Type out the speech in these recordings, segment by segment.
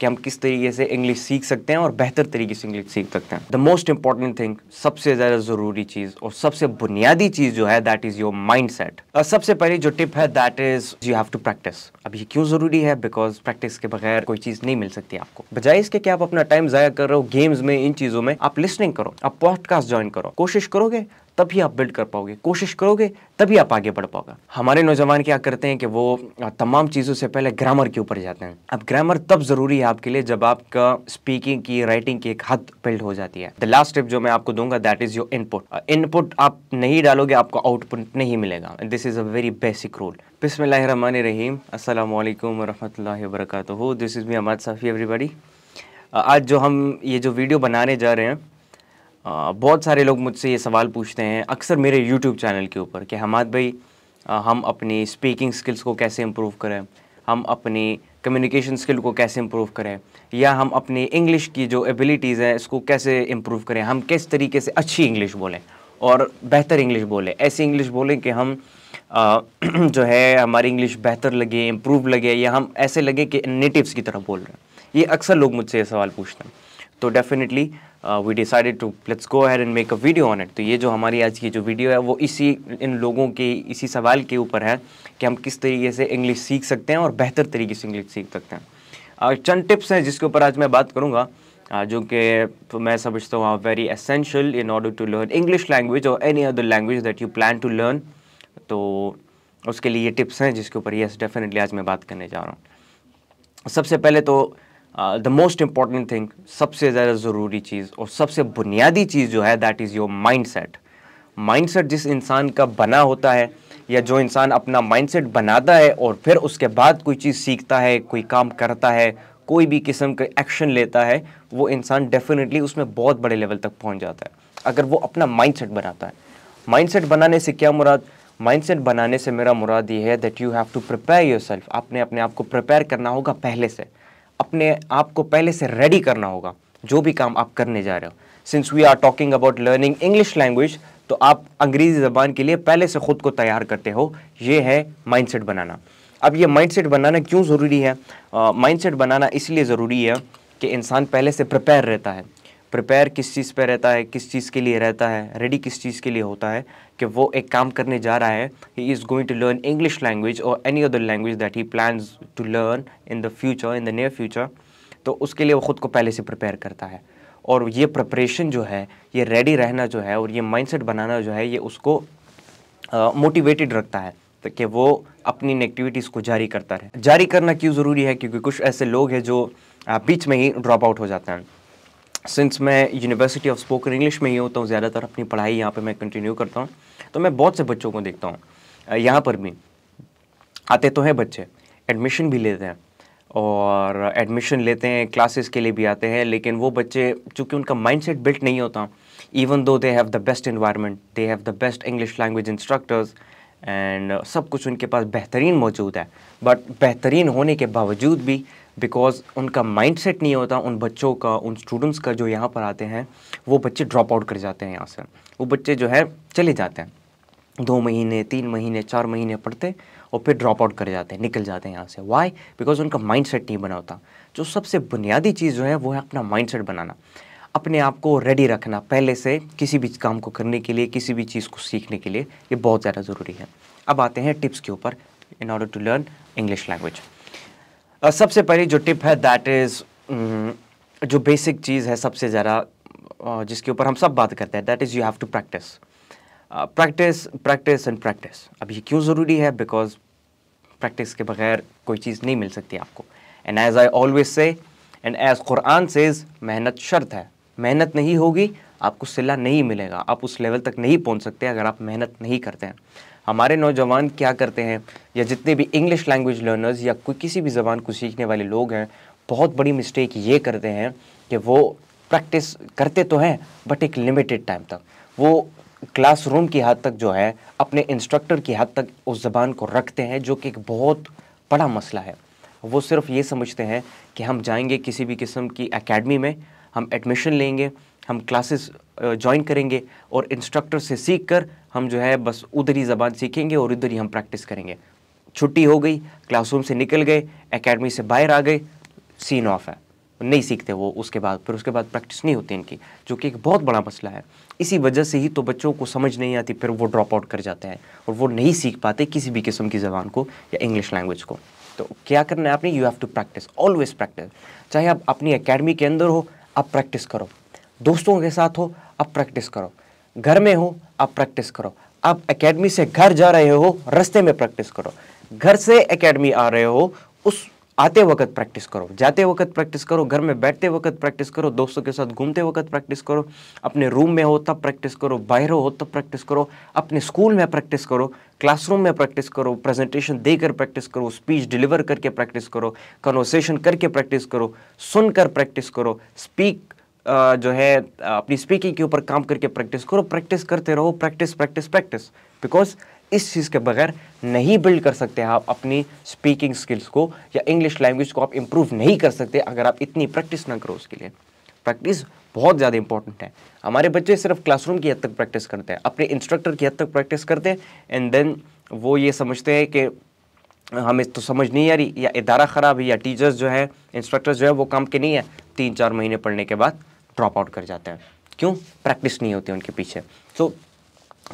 कि हम किस तरीके से इंग्लिश सीख सकते हैं और बेहतर तरीके से इंग्लिश सीख सकते हैं द मोस्ट इंपॉर्टेंट थिंग सबसे ज़्यादा ज़रूरी चीज़ और सबसे बुनियादी चीज़ जो है that is your mindset सबसे पहले जो टिप है that is you have to practice अब ये क्यों ज़रूरी है बिकॉज प्रैक्टिस के बगैर कोई चीज़ नहीं मिल सकती आपको बजाय इसके कि आप अपना टाइम ज़ाया कर रहे हो गेम्स में इन चीज़ों में आप लिसनिंग करो आप पॉडकास्ट ज्वाइन करो कोशिश करोगे तभी आप बिल्ड कर पाओगे कोशिश करोगे तभी आप आगे बढ़ पाओगे हमारे नौजवान क्या करते हैं कि वो तमाम चीज़ों से पहले ग्रामर के ऊपर जाते हैं अब ग्रामर तब ज़रूरी है आपके लिए जब आपका स्पीकिंग की राइटिंग की एक हद बिल्ड हो जाती है द लास्ट स्टेप जो मैं आपको दूंगा that is your input input आप नहीं डालोगे आपको आउटपुट नहीं मिलेगा this is a very basic rule बिसमान रहीम असल वरहमल वर्क this is me Ahmad Safi everybody आज जो हम ये जो वीडियो बनाने जा रहे हैं बहुत सारे लोग मुझसे ये सवाल पूछते हैं अक्सर मेरे यूट्यूब चैनल के ऊपर कि हमाद भाई हम अपनी स्पीकिंग स्किल्स को कैसे इम्प्रूव करें हम अपनी कम्युनिकेशन स्किल को कैसे इम्प्रूव करें या हम अपनी इंग्लिश की जो एबिलिटीज़ हैं इसको कैसे इम्प्रूव करें हम किस तरीके से अच्छी इंग्लिश बोलें और बेहतर इंग्लिश बोलें ऐसी इंग्लिश बोलें कि हम आ, जो है हमारी इंग्लिश बेहतर लगे इम्प्रूव लगे या हम ऐसे लगे कि नेटिव्स की तरह बोल रहे हैं ये अक्सर लोग मुझसे ये सवाल पूछते हैं तो definitely we decided to let's go ahead and make a video on it तो ये जो हमारी आज की जो वीडियो है वो इसी इन लोगों के इसी सवाल के ऊपर है कि हम किस तरीके से इंग्लिश सीख सकते हैं और बेहतर तरीके से इंग्लिश सीख सकते हैं चंद टिप्स हैं जिसके ऊपर आज मैं बात करूँगा uh, जो कि तो मैं समझता हूँ very essential in order to learn English language और any other language that you plan to learn तो उसके लिए ये टिप्स हैं जिसके ऊपर यस डेफिनेटली आज मैं बात करने जा रहा हूँ सबसे पहले तो द मोस्ट इम्पॉर्टेंट थिंग सबसे ज़्यादा ज़रूरी चीज़ और सबसे बुनियादी चीज़ जो है that is your mindset mindset जिस इंसान का बना होता है या जो इंसान अपना माइंडसेट बनाता है और फिर उसके बाद कोई चीज़ सीखता है कोई काम करता है कोई भी किस्म का एक्शन लेता है वो इंसान डेफिनेटली उसमें बहुत बड़े लेवल तक पहुंच जाता है अगर वो अपना माइंडसेट बनाता है माइंडसेट बनाने से क्या मुराद माइंडसेट बनाने से मेरा मुराद ये है that you have to prepare yourself आपने अपने आप को प्रिपेयर करना होगा पहले से अपने आप को पहले से रेडी करना होगा जो भी काम आप करने जा रहे हो since we are talking about learning English language तो आप अंग्रेज़ी ज़बान के लिए पहले से ख़ुद को तैयार करते हो ये है माइंडसेट बनाना अब ये माइंडसेट बनाना क्यों ज़रूरी है माइंडसेट uh, बनाना इसलिए ज़रूरी है कि इंसान पहले से प्रिपेयर रहता है प्रिपेयर किस चीज़ पे रहता है किस चीज़ के लिए रहता है रेडी किस चीज़ के लिए होता है कि वो एक काम करने जा रहा है he is going to learn English language और any other language that he plan to learn in the future in the near future तो उसके लिए वो ख़ुद को पहले से प्रिपेयर करता है और ये प्रपरेशन जो है ये रेडी रहना जो है और ये माइंड बनाना जो है ये उसको मोटिवेटेड uh, रखता है तो कि वो अपनी नेगेटिविटीज़ को जारी करता रहे जारी करना क्यों ज़रूरी है क्योंकि कुछ ऐसे लोग हैं जो बीच में ही ड्रॉप आउट हो जाते हैं सिंस मैं यूनिवर्सिटी ऑफ स्पोकन इंग्लिश में ही होता हूँ ज़्यादातर अपनी पढ़ाई यहाँ पे मैं कंटिन्यू करता हूँ तो मैं बहुत से बच्चों को देखता हूँ यहाँ पर भी आते तो हैं बच्चे एडमिशन भी लेते हैं और एडमिशन लेते हैं क्लासेस के लिए भी आते हैं लेकिन वो बच्चे चूँकि उनका सेट बिल्ट नहीं होता even though they have the best environment they have the best English language instructors and सब कुछ उनके पास बेहतरीन मौजूद है बट बेहतरीन होने के बावजूद भी बिकॉज उनका माइंड सेट नहीं होता उन बच्चों का उन स्टूडेंट्स का जो यहाँ पर आते हैं वो बच्चे ड्रॉप आउट कर जाते हैं यहाँ से वो बच्चे जो है चले जाते हैं दो महीने तीन महीने चार महीने पढ़ते और फिर ड्रॉप आउट कर जाते हैं निकल जाते हैं यहाँ से वाई बिकॉज उनका माइंड सेट नहीं बना होता जो सबसे बुनियादी चीज़ जो है वो है अपना माइंड सेट बनाना अपने आप को रेडी रखना पहले से किसी भी काम को करने के लिए किसी भी चीज़ को सीखने के लिए ये बहुत ज़्यादा ज़रूरी है अब आते हैं टिप्स के ऊपर in order to learn English language Uh, सबसे पहली जो टिप है दैट इज़ mm, जो बेसिक चीज़ है सबसे ज़्यादा uh, जिसके ऊपर हम सब बात करते हैं that is you have to practice practice practice and practice अब ये क्यों ज़रूरी है बिकॉज प्रैक्टिस के बगैर कोई चीज़ नहीं मिल सकती आपको and as I always say and as Quran says मेहनत शर्त है मेहनत नहीं होगी आपको सिला नहीं मिलेगा आप उस लेवल तक नहीं पहुंच सकते अगर आप मेहनत नहीं करते हैं हमारे नौजवान क्या करते हैं या जितने भी इंग्लिश लैंग्वेज लर्नर्स या कोई किसी भी ज़बान को सीखने वाले लोग हैं बहुत बड़ी मिस्टेक ये करते हैं कि वो प्रैक्टिस करते तो हैं बट एक लिमिटेड टाइम तक वो क्लासरूम की हद तक जो है अपने इंस्ट्रक्टर की हद तक उस ज़बान को रखते हैं जो कि एक बहुत बड़ा मसला है वो सिर्फ ये समझते हैं कि हम जाएंगे किसी भी किस्म की एकेडमी में हम एडमिशन लेंगे हम क्लासेस ज्वाइन करेंगे और इंस्ट्रक्टर से सीख कर हम जो है बस उधर ही ज़बान सीखेंगे और उधर ही हम प्रैक्टिस करेंगे छुट्टी हो गई क्लासरूम से निकल गए एकेडमी से बाहर आ गए सीन ऑफ है नहीं सीखते वो उसके बाद फिर उसके बाद प्रैक्टिस नहीं होती इनकी जो कि एक बहुत बड़ा मसला है इसी वजह से ही तो बच्चों को समझ नहीं आती फिर वो ड्रॉप आउट कर जाते हैं और वो नहीं सीख पाते किसी भी किस्म की ज़बान को या इंग्लिश लैंग्वेज को तो क्या करना है आपने you have to practice always practice चाहे आप अपनी अकेडमी के अंदर हो आप प्रैक्टिस करो दोस्तों के साथ हो अब प्रैक्टिस करो घर में हो अब प्रैक्टिस करो आप एकेडमी से घर जा रहे हो रस्ते में प्रैक्टिस करो घर से एकेडमी आ रहे हो उस आते वक्त प्रैक्टिस करो जाते वक्त प्रैक्टिस करो घर में बैठते वक्त प्रैक्टिस करो दोस्तों के साथ घूमते वक्त प्रैक्टिस करो अपने रूम में हो तब प्रैक्टिस करो बाहर हो तब प्रैक्टिस करो अपने स्कूल में प्रैक्टिस करो क्लासरूम में प्रैक्टिस करो प्रेजेंटेशन देकर प्रैक्टिस करो स्पीच डिलीवर करके प्रैक्टिस करो कन्वर्सेशन करके प्रैक्टिस करो सुनकर प्रैक्टिस करो स्पीक जो है अपनी स्पीकिंग के ऊपर काम करके प्रैक्टिस करो प्रैक्टिस करते रहो प्रैक्टिस प्रैक्टिस प्रैक्टिस बिकॉज इस चीज़ के बगैर नहीं बिल्ड कर सकते आप अपनी स्पीकिंग स्किल्स को या इंग्लिश लैंग्वेज को आप इम्प्रूव नहीं कर सकते अगर आप इतनी प्रैक्टिस ना करो उसके लिए प्रैक्टिस बहुत ज़्यादा इंपॉर्टेंट है हमारे बच्चे सिर्फ क्लासरूम की हद तक प्रैक्टिस करते हैं अपने इंस्ट्रक्टर की हद तक प्रैक्टिस करते हैं एंड देन वो ये समझते हैं कि हमें तो समझ नहीं आ रही या इदारा ख़राब है या टीचर्स जो है इंस्ट्रक्टर्स जो है वो काम के नहीं है तीन चार महीने पढ़ने के बाद ड्रॉप आउट कर जाते हैं क्यों प्रैक्टिस नहीं होती उनके पीछे so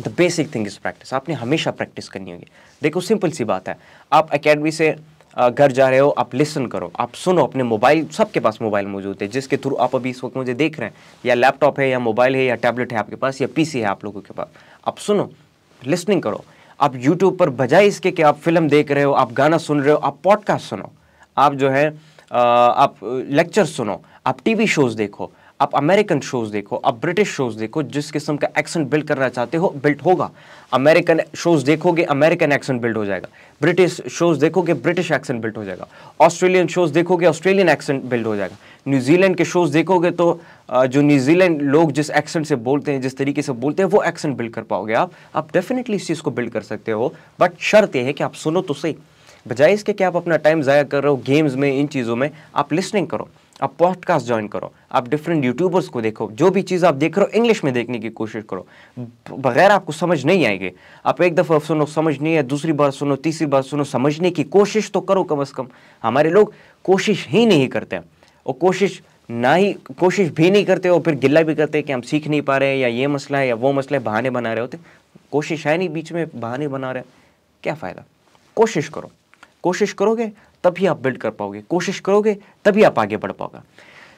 the basic thing is practice आपने हमेशा प्रैक्टिस करनी होगी देखो सिंपल सी बात है आप अकेडमी से घर जा रहे हो आप लिसन करो आप सुनो अपने मोबाइल सबके पास मोबाइल मौजूद है जिसके थ्रू आप अभी इस वक्त मुझे देख रहे हैं या लैपटॉप है या मोबाइल है या टैबलेट है आपके पास या पीसी है आप लोगों के पास आप सुनो लिसनिंग करो आप यूट्यूब पर बजाय इसके कि आप फिल्म देख रहे हो आप गाना सुन रहे हो आप पॉडकास्ट सुनो आप जो है आप लेक्चर सुनो आप टीवी शोज़ देखो आप अमेरिकन शोज़ देखो आप ब्रिटिश शोज़ देखो जिस किस्म का एक्सेंट बिल्ड करना चाहते हो बिल्ड होगा अमेरिकन शोज़ देखोगे अमेरिकन एक्सेंट बिल्ड हो जाएगा ब्रिटिश शोज़ देखोगे ब्रिटिश एक्सेंट बिल्ड हो जाएगा ऑस्ट्रेलियन शोज़ देखोगे ऑस्ट्रेलियन एक्सेंट बिल्ड हो जाएगा न्यूजीलैंड के शोज़ देखोगे तो जो न्यूजीलैंड लोग जिस एक्सेंट से बोलते हैं जिस तरीके से बोलते हैं वो एक्सेंट बिल्ड कर पाओगे आप आप डेफिनेटली इस चीज़ को बिल्ड कर सकते हो बट शर्त यह है कि आप सुनो तो सही बजाय इसके कि आप अपना टाइम ज़ाया कर रहे हो गेम्स में इन चीज़ों में आप लिसनिंग करो आप पॉडकास्ट ज्वाइन करो आप डिफरेंट यूट्यूबर्स को देखो जो भी चीज़ आप देख रहे हो इंग्लिश में देखने की कोशिश करो बगैर आपको समझ नहीं आएंगे आप एक दफ़ा सुनो समझ नहीं है दूसरी बार सुनो तीसरी बार सुनो समझने की कोशिश तो करो कम अज़ कम हमारे लोग कोशिश ही नहीं करते और कोशिश ना ही कोशिश भी नहीं करते और फिर गिल्ला भी करते कि हम सीख नहीं पा रहे हैं या ये मसला है या वो मसला है बहाने बना रहे होते कोशिश है नहीं बीच में बहाने बना रहे क्या फ़ायदा कोशिश करो कोशिश करोगे तभी आप बिल्ड कर पाओगे कोशिश करोगे तभी आप आगे बढ़ पाओगे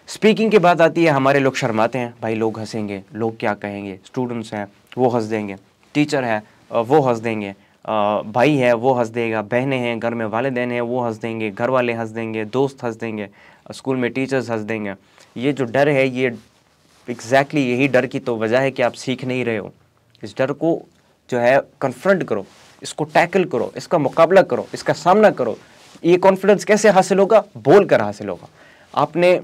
स्पीकिंग की बात आती है हमारे लोग शर्माते हैं भाई लोग हंसेंगे लोग क्या कहेंगे स्टूडेंट्स हैं वो हंस देंगे टीचर है वो हंस देंगे भाई है वो हंस देगा बहनें हैं घर में वालदेन हैं वो हंस देंगे घर वाले हंस देंगे दोस्त हंस देंगे स्कूल में टीचर्स हंस देंगे ये जो डर है ये एग्जैक्टली यही डर की तो वजह है कि आप सीख नहीं रहे हो इस डर को जो है कन्फ्रंट करो इसको टैकल करो इसका मुकाबला करो इसका सामना करो ये कॉन्फिडेंस कैसे हासिल होगा बोल कर हासिल होगा आपने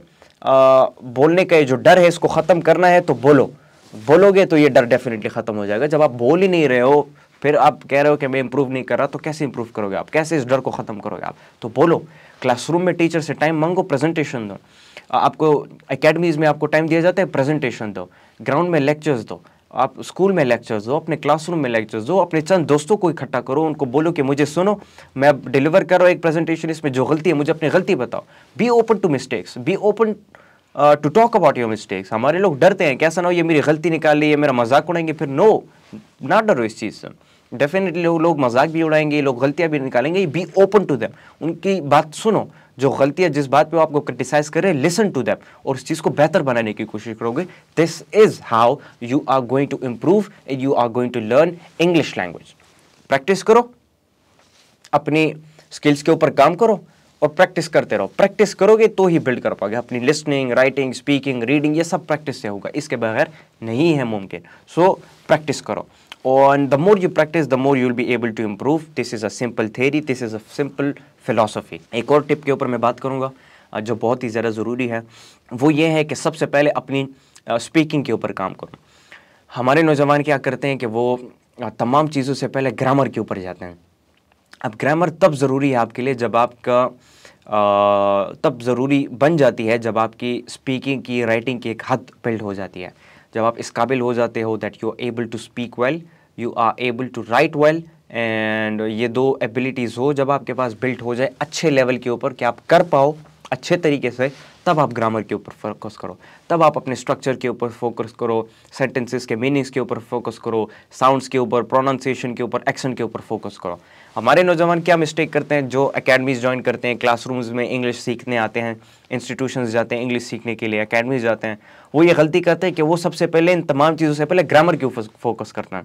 आ, बोलने का जो डर है इसको ख़त्म करना है तो बोलो बोलोगे तो ये डर डेफिनेटली ख़त्म हो जाएगा जब आप बोल ही नहीं रहे हो फिर आप कह रहे हो कि मैं इम्प्रूव नहीं कर रहा तो कैसे इम्प्रूव करोगे आप कैसे इस डर को ख़त्म करोगे आप तो बोलो क्लासरूम में टीचर से टाइम मांगो प्रेजेंटेशन दो आपको एकेडमीज़ में आपको टाइम दिया जाता है प्रेजेंटेशन दो ग्राउंड में लेक्चर्स दो आप स्कूल में लेक्चर्स दो अपने क्लासरूम में लेक्चर्स दो अपने चंद दोस्तों को इकट्ठा करो उनको बोलो कि मुझे सुनो मैं अब डिलीवर कर रहा हूँ एक प्रेजेंटेशन इसमें जो गलती है मुझे अपनी गलती बताओ be open to mistakes be open to talk about your mistakes हमारे लोग डरते हैं कैसा ना हो ये मेरी गलती निकाल ली ये मेरा मजाक उड़ाएंगे फिर नो नॉट डरो इस चीज़ से डेफिनेटली लोग मजाक भी उड़ाएंगे लोग गलतियाँ भी निकालेंगे बी ओपन टू दैम उनकी बात सुनो जो गलतियाँ जिस बात पे वो आपको क्रिटिसाइज कर रहे हैं लिसन टू दैम और उस चीज़ को बेहतर बनाने की कोशिश करोगे this is how you are going to improve and you are going to learn English language practice करो अपनी स्किल्स के ऊपर काम करो और प्रैक्टिस करते रहो प्रैक्टिस करोगे तो ही बिल्ड कर पाओगे अपनी लिसनिंग राइटिंग स्पीकिंग रीडिंग ये सब प्रैक्टिस से होगा इसके बगैर नहीं है मुमकिन सो so, प्रैक्टिस करो and the more you practice the more you'll be able to improve this is a simple theory this is a simple philosophy एक और टिप के ऊपर मैं बात करूँगा जो बहुत ही ज़्यादा ज़रूरी है वो ये है कि सबसे पहले अपनी स्पीकिंग के ऊपर काम करूँ हमारे नौजवान क्या करते हैं कि वो तमाम चीज़ों से पहले ग्रामर के ऊपर जाते हैं अब ग्रामर तब ज़रूरी है आपके लिए जब आपका आ, तब ज़रूरी बन जाती है जब आपकी स्पीकिंग की राइटिंग की एक हद बिल्ड हो जाती है जब आप इस काबिल हो जाते हो that you are able to speak well you are able to write well and ये दो एबिलिटीज़ हो जब आपके पास बिल्ट हो जाए अच्छे लेवल के ऊपर कि आप कर पाओ अच्छे तरीके से तब आप ग्रामर के ऊपर फोकस करो तब आप अपने स्ट्रक्चर के ऊपर फोकस करो सेंटेंसेस के मीनिंग्स के ऊपर फोकस करो साउंड्स के ऊपर प्रोनाउंसिएशन के ऊपर एक्शन के ऊपर फोकस करो हमारे नौजवान क्या मिस्टेक करते हैं जो अकेडमीज़ ज्वाइन करते हैं क्लासरूम्स में इंग्लिश सीखने आते हैं इंस्टीट्यूशंस जाते हैं इंग्लिश सीखने के लिए अकेडमीज़ जाते हैं वो ये गलती करते हैं कि वो सबसे पहले इन तमाम चीज़ों से पहले ग्रामर के ऊपर फोकस करना है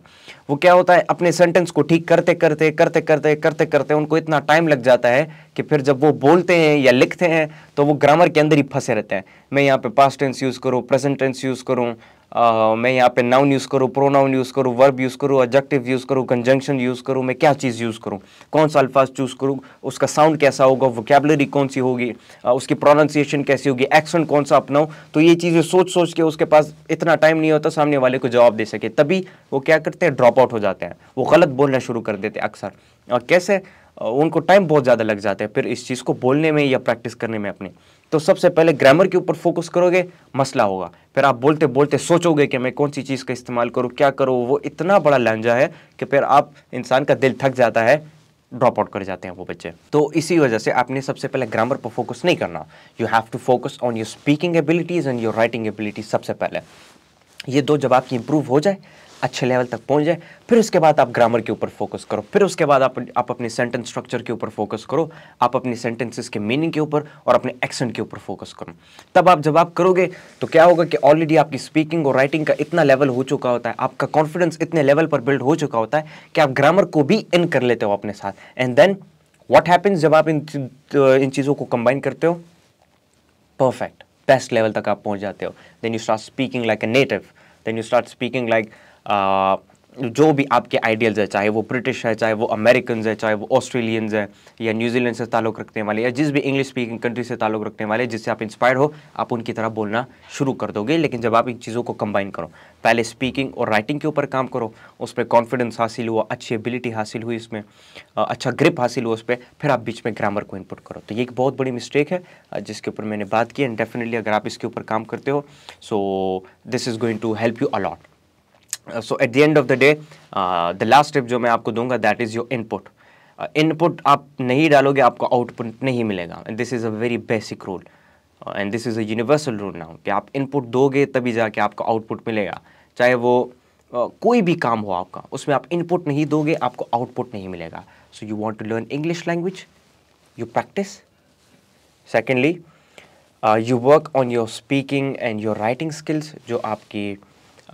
वो क्या होता है अपने सेंटेंस को ठीक करते करते करते करते करते करते उनको इतना टाइम लग जाता है कि फिर जब वो बोलते हैं या लिखते हैं तो वो ग्रामर के अंदर ही फंसे रहते हैं मैं यहाँ पर पास्ट टेंस यूज़ करूँ प्रेजेंट टेंस यूज़ करूँ आ, मैं यहाँ पे नाउन यूज़ करूँ प्रोनाउन यूज़ करूँ वर्ब यूज़ करूँ ऑब्जेक्टिव यूज़ करूँ कंजंक्शन यूज़ करूँ मैं क्या चीज़ यूज़ करूँ कौन सा अल्फाज चूज़ करूँ उसका साउंड कैसा होगा वोकेबलरी कौन सी होगी उसकी प्रोनाउंसिएशन कैसी होगी एक्शन कौन सा अपनाऊँ तो ये चीज़ें सोच सोच के उसके पास इतना टाइम नहीं होता सामने वाले को जवाब दे सके तभी वो क्या करते हैं ड्रॉप आउट हो जाते हैं वो गलत बोलना शुरू कर देते हैं अक्सर और कैसे उनको टाइम बहुत ज़्यादा लग जाता है फिर इस चीज़ को बोलने में या प्रैक्टिस करने में अपने तो सबसे पहले ग्रामर के ऊपर फोकस करोगे मसला होगा फिर आप बोलते बोलते सोचोगे कि मैं कौन सी चीज़ का इस्तेमाल करूँ क्या करूँ वो इतना बड़ा लहजा है कि फिर आप इंसान का दिल थक जाता है ड्रॉप आउट कर जाते हैं वो बच्चे तो इसी वजह से आपने सबसे पहले ग्रामर पर फोकस नहीं करना you have to focus on your speaking abilities and your writing abilities सबसे पहले ये दो जब आपकी इंप्रूव हो जाए अच्छे लेवल तक पहुंच जाए फिर उसके बाद आप ग्रामर के ऊपर फोकस करो फिर उसके बाद आप आप अपने सेंटेंस स्ट्रक्चर के ऊपर फोकस करो आप अपने सेंटेंसेस के मीनिंग के ऊपर और अपने एक्सेंट के ऊपर फोकस करो तब आप जब आप करोगे तो क्या होगा कि ऑलरेडी आपकी स्पीकिंग और राइटिंग का इतना लेवल हो चुका होता है आपका कॉन्फिडेंस इतने लेवल पर बिल्ड हो चुका होता है कि आप ग्रामर को भी इन कर लेते हो अपने साथ एंड देन वॉट हैपन्स जब आप इन इन चीज़ों को कंबाइन करते हो परफेक्ट बेस्ट लेवल तक आप पहुंच जाते हो then you start speaking like a native then you start speaking like जो भी आपके आइडियल्स है चाहे वो ब्रिटिश है चाहे वो अमेरिकन है चाहे वो ऑस्ट्रेलियंस है या न्यूजीलैंड से ताल्लुक़ रखने वाले या जिस भी इंग्लिश स्पीकिंग कंट्री से ताल्लुक़ रखने वाले जिससे आप इंस्पायर हो आप उनकी तरह बोलना शुरू कर दोगे लेकिन जब आप इन चीज़ों को कंबाइन करो पहले स्पीकिंग और राइटिंग के ऊपर काम करो उस पर कॉन्फिडेंस हासिल हुआ अच्छी एबिलिटी हासिल हुई इसमें अच्छा ग्रिप हासिल हुआ उस पर फिर आप बीच में ग्रामर को इनपुट करो तो ये एक बहुत बड़ी मिस्टेक है जिसके ऊपर मैंने बात की एंड डेफिनेटली अगर आप इसके ऊपर काम करते हो so this is going to help you a lot so at the end of the day the last step जो मैं आपको दूंगा that is your input input आप नहीं डालोगे आपको आउटपुट नहीं मिलेगा and this is a very basic rule and this is a universal rule now कि आप इनपुट दोगे तभी जाके आपको आउटपुट मिलेगा चाहे वो Uh, कोई भी काम हो आपका उसमें आप इनपुट नहीं दोगे आपको आउटपुट नहीं मिलेगा so you want to learn English language you practice secondly you work on your speaking and your writing skills जो आपकी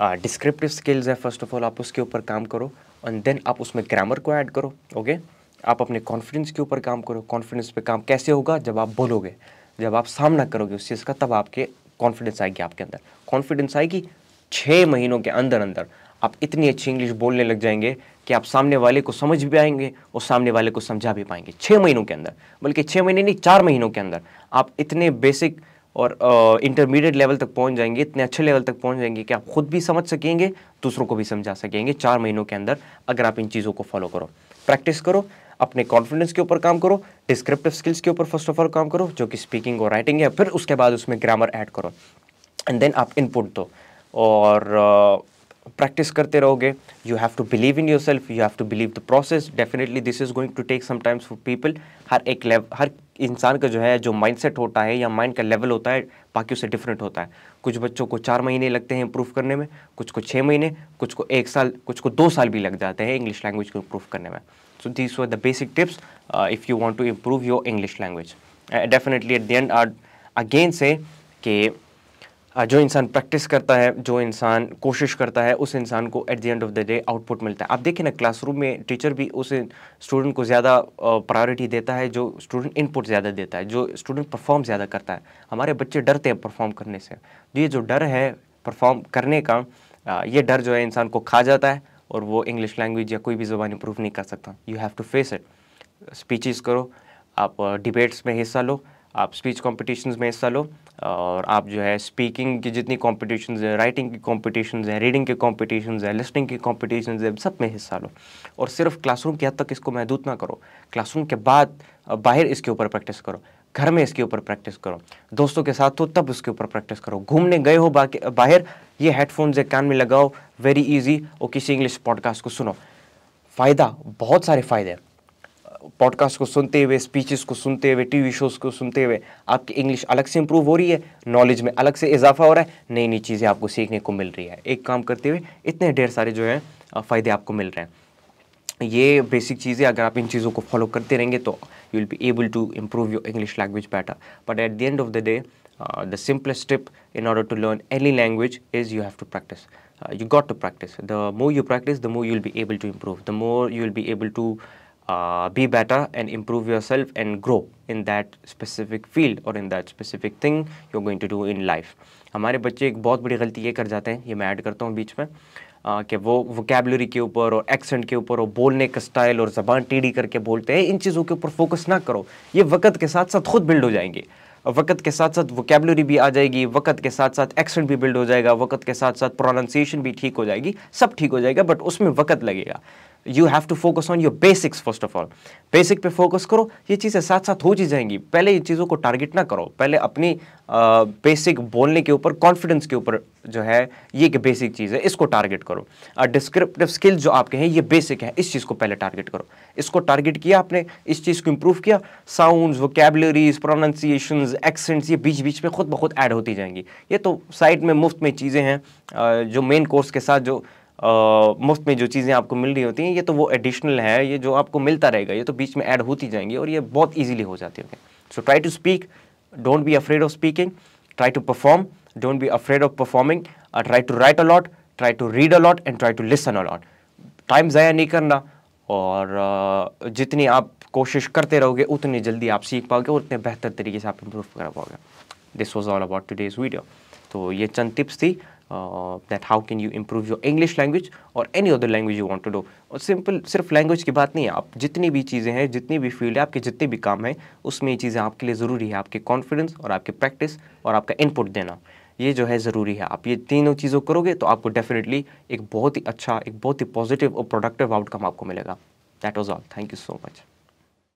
डिस्क्रिप्टिव स्किल्स है फर्स्ट ऑफ ऑल आप उसके ऊपर काम करो एंड देन आप उसमें ग्रामर को ऐड करो ओके okay? आप अपने कॉन्फिडेंस के ऊपर काम करो कॉन्फिडेंस पे काम कैसे होगा जब आप बोलोगे जब आप सामना करोगे उस चीज़ का तब आपके कॉन्फिडेंस आएगी आपके अंदर कॉन्फिडेंस आएगी छः महीनों के अंदर अंदर आप इतनी अच्छी इंग्लिश बोलने लग जाएंगे कि आप सामने वाले को समझ भी आएंगे और सामने वाले को समझा भी पाएंगे छः महीनों के अंदर बल्कि छः महीने नहीं चार महीनों के अंदर आप इतने बेसिक और इंटरमीडिएट लेवल तक पहुंच जाएंगे इतने अच्छे लेवल तक पहुंच जाएंगे कि आप खुद भी समझ सकेंगे दूसरों को भी समझा सकेंगे चार महीनों के अंदर अगर आप इन चीज़ों को फॉलो करो प्रैक्टिस करो अपने कॉन्फिडेंस के ऊपर काम करो डिस्क्रिप्टिव स्किल्स के ऊपर फर्स्ट ऑफ ऑल काम करो जो कि स्पीकिंग और राइटिंग है फिर उसके बाद उसमें ग्रामर ऐड करो एंड देन आप इनपुट दो और प्रैक्टिस रहोगे you have to believe in yourself you have to believe the process definitely this is going to take some times for people हर एक लेव हर इंसान का जो है जो माइंडसेट होता है या माइंड का लेवल होता है बाकी उससे डिफरेंट होता है कुछ बच्चों को चार महीने लगते हैं इम्प्रूव करने में कुछ को छः महीने कुछ को एक साल कुछ को दो साल भी लग जाते हैं इंग्लिश लैंग्वेज को इम्प्रूव करने में so this were the basic tips if you want to improve your English language definitely at the end are again say कि जो इंसान प्रैक्टिस करता है जो इंसान कोशिश करता है उस इंसान को at the end of the day output मिलता है आप देखें ना क्लासरूम में टीचर भी उस स्टूडेंट को ज़्यादा प्रायोरिटी देता है जो स्टूडेंट इनपुट ज़्यादा देता है जो स्टूडेंट परफॉर्म ज़्यादा करता है हमारे बच्चे डरते हैं परफॉर्म करने से तो ये जो डर है परफॉर्म करने का ये डर जो है इंसान को खा जाता है और वो इंग्लिश लैंग्वेज या कोई भी ज़बान इम्प्रूव नहीं कर सकता you have to face it speeches करो आप डिबेट्स में हिस्सा लो आप स्पीच कॉम्पिटिशन्स में हिस्सा लो और आप जो है स्पीकिंग की जितनी कॉम्पिटिशन है राइटिंग की कॉम्पिटिशन है रीडिंग के कॉम्पिटिशन है लिस्निंग के कॉम्पिटिशन है सब में हिस्सा लो और सिर्फ क्लासरूम की हद तक इसको महदूद ना करो क्लासरूम के बाद बाहर इसके ऊपर प्रैक्टिस करो घर में इसके ऊपर प्रैक्टिस करो दोस्तों के साथ हो तब उसके ऊपर प्रैक्टिस करो घूमने गए हो बाहर ये हेडफोन्स एक कान में लगाओ वेरी ईजी और किसी इंग्लिश पॉडकास्ट को सुनो फ़ायदा बहुत सारे फ़ायदे हैं पॉडकास्ट को सुनते हुए स्पीचेस को सुनते हुए टीवी शोज़ को सुनते हुए आपकी इंग्लिश अलग से इंप्रूव हो रही है नॉलेज में अलग से इजाफा हो रहा है नई नई चीज़ें आपको सीखने को मिल रही है एक काम करते हुए इतने ढेर सारे जो है फ़ायदे आपको मिल रहे हैं ये बेसिक चीज़ें अगर आप इन चीज़ों को फॉलो करते रहेंगे तो you will be able to improve your English language better but at the end of the day simplest step in order to learn any language is you have to practice you got to practice the more you practice the more you will be able to improve the more you will be able to uh, be better and improve yourself and grow in that specific field और in that specific thing you're going to do in life हमारे बच्चे एक बहुत बड़ी गलती ये कर जाते हैं ये मैं ऐड करता हूँ बीच में uh, कि वो वोकेबलरी के ऊपर और एक्सेंट के ऊपर और बोलने का स्टाइल और ज़बान टीढ़ी करके बोलते हैं इन चीज़ों के ऊपर फोकस ना करो ये वक्त के साथ साथ खुद बिल्ड हो जाएंगे वक्त के साथ साथ वोकेबलरी भी आ जाएगी वक्त के साथ साथ एक्सेंट भी बिल्ड हो जाएगा वक्त के साथ साथ प्रोनाउंसिएशन भी ठीक हो जाएगी सब ठीक हो जाएगा बट उसमें वक्त लगेगा you have to focus on your basics first of all basic पे फोकस करो ये चीज़ें साथ साथ हो ही जाएंगी पहले इन चीज़ों को टारगेट ना करो पहले अपनी बेसिक बोलने के ऊपर कॉन्फिडेंस के ऊपर जो है ये एक बेसिक चीज़ है इसको टारगेट करो डिस्क्रिप्टिव स्किल जो आपके हैं ये बेसिक है इस चीज़ को पहले टारगेट करो इसको टारगेट किया आपने इस चीज़ को इम्प्रूव किया वो वोकेबलरीज प्रोनाउंसिएशन एक्सेंट्स ये बीच बीच में खुद ब खुद ऐड होती जाएंगी ये तो साइड में मुफ्त में चीज़ें हैं जो मेन कोर्स के साथ जो मुफ्त में जो चीज़ें आपको मिल रही होती हैं ये तो वो एडिशनल है ये जो आपको मिलता रहेगा ये तो बीच में ऐड होती जाएंगी और ये बहुत ईजिली हो जाती है so try to speak don't be afraid of speaking try to perform don't be afraid of performing try to write a lot try to read a lot and try to listen a lot time ज़ाया नहीं करना और जितनी आप कोशिश करते रहोगे उतनी जल्दी आप सीख पाओगे और उतने बेहतर तरीके से आप इम्प्रूव कर पाओगे this was all about days video तो ये चंद टिप्स थी uh, that how can you improve your English language or any other language you want to do और सिंपल सिर्फ लैंग्वेज की बात नहीं है आप जितनी भी चीज़ें हैं जितनी भी फील्ड है आपके जितने भी काम हैं उसमें ये चीज़ें आपके लिए ज़रूरी है आपके कॉन्फिडेंस और आपकी प्रैक्टिस और आपका इनपुट देना ये जो है ज़रूरी है आप ये तीनों चीज़ों करोगे तो आपको डेफिनेटली एक बहुत ही अच्छा एक बहुत ही पॉजिटिव और प्रोडक्टिव आउटकम आपको मिलेगा that was all thank you so much